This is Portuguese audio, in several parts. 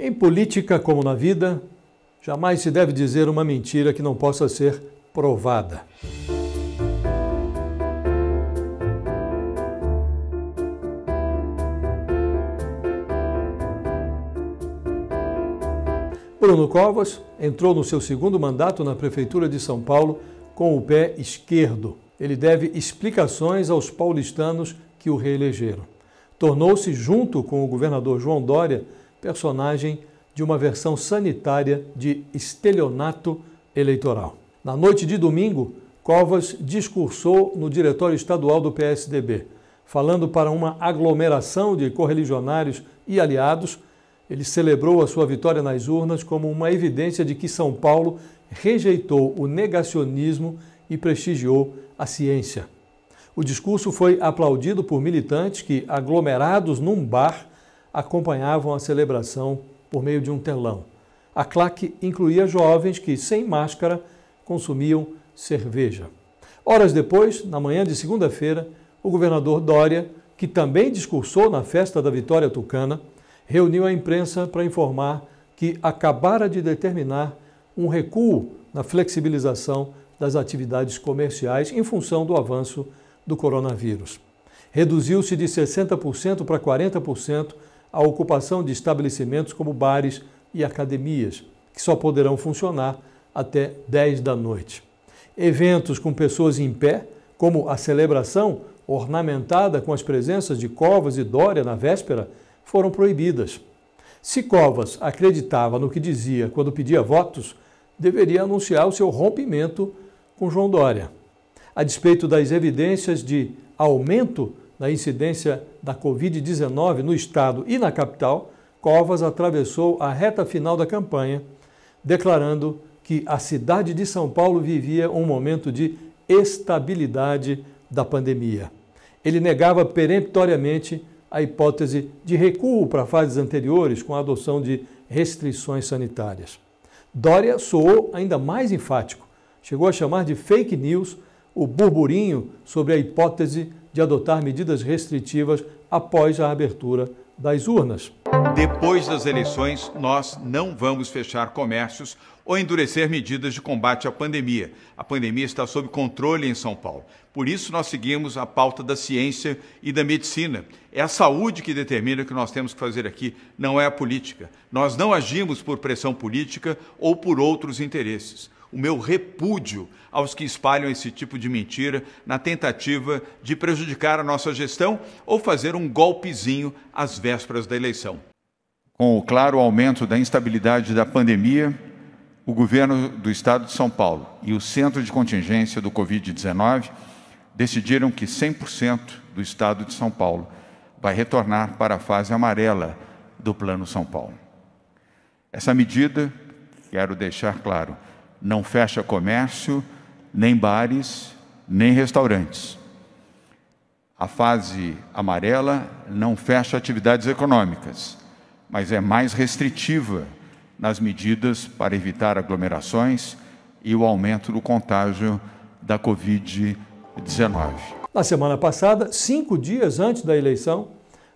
Em política como na vida, jamais se deve dizer uma mentira que não possa ser provada. Bruno Covas entrou no seu segundo mandato na Prefeitura de São Paulo com o pé esquerdo. Ele deve explicações aos paulistanos que o reelegeram. Tornou-se, junto com o governador João Dória, personagem de uma versão sanitária de estelionato eleitoral. Na noite de domingo, Covas discursou no diretório estadual do PSDB. Falando para uma aglomeração de correligionários e aliados, ele celebrou a sua vitória nas urnas como uma evidência de que São Paulo rejeitou o negacionismo e prestigiou a ciência. O discurso foi aplaudido por militantes que, aglomerados num bar, acompanhavam a celebração por meio de um telão. A claque incluía jovens que, sem máscara, consumiam cerveja. Horas depois, na manhã de segunda-feira, o governador Dória, que também discursou na festa da Vitória Tucana, reuniu a imprensa para informar que acabara de determinar um recuo na flexibilização das atividades comerciais em função do avanço do coronavírus. Reduziu-se de 60% para 40% a ocupação de estabelecimentos como bares e academias, que só poderão funcionar até 10 da noite. Eventos com pessoas em pé, como a celebração ornamentada com as presenças de Covas e Dória na véspera, foram proibidas. Se Covas acreditava no que dizia quando pedia votos, deveria anunciar o seu rompimento com João Dória. A despeito das evidências de aumento na incidência da Covid-19 no estado e na capital, Covas atravessou a reta final da campanha, declarando que a cidade de São Paulo vivia um momento de estabilidade da pandemia. Ele negava peremptoriamente a hipótese de recuo para fases anteriores com a adoção de restrições sanitárias. Dória soou ainda mais enfático. Chegou a chamar de fake news o burburinho sobre a hipótese de adotar medidas restritivas após a abertura das urnas. Depois das eleições, nós não vamos fechar comércios ou endurecer medidas de combate à pandemia. A pandemia está sob controle em São Paulo. Por isso, nós seguimos a pauta da ciência e da medicina. É a saúde que determina o que nós temos que fazer aqui, não é a política. Nós não agimos por pressão política ou por outros interesses o meu repúdio aos que espalham esse tipo de mentira na tentativa de prejudicar a nossa gestão ou fazer um golpezinho às vésperas da eleição. Com o claro aumento da instabilidade da pandemia, o governo do Estado de São Paulo e o Centro de Contingência do Covid-19 decidiram que 100% do Estado de São Paulo vai retornar para a fase amarela do Plano São Paulo. Essa medida, quero deixar claro, não fecha comércio, nem bares, nem restaurantes. A fase amarela não fecha atividades econômicas, mas é mais restritiva nas medidas para evitar aglomerações e o aumento do contágio da Covid-19. Na semana passada, cinco dias antes da eleição,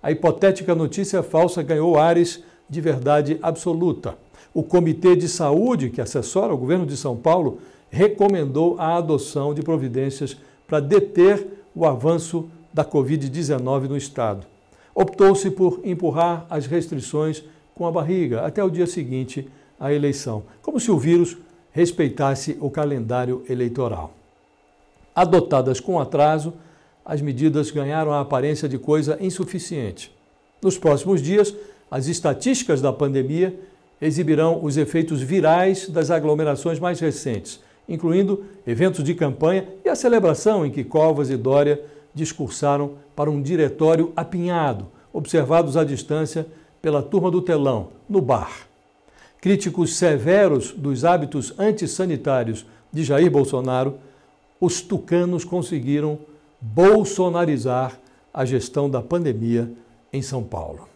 a hipotética notícia falsa ganhou ares de verdade absoluta. O Comitê de Saúde, que assessora o governo de São Paulo, recomendou a adoção de providências para deter o avanço da Covid-19 no estado. Optou-se por empurrar as restrições com a barriga até o dia seguinte à eleição, como se o vírus respeitasse o calendário eleitoral. Adotadas com atraso, as medidas ganharam a aparência de coisa insuficiente. Nos próximos dias, as estatísticas da pandemia exibirão os efeitos virais das aglomerações mais recentes, incluindo eventos de campanha e a celebração em que Covas e Dória discursaram para um diretório apinhado, observados à distância pela turma do telão, no bar. Críticos severos dos hábitos antissanitários de Jair Bolsonaro, os tucanos conseguiram bolsonarizar a gestão da pandemia em São Paulo.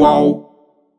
Uau.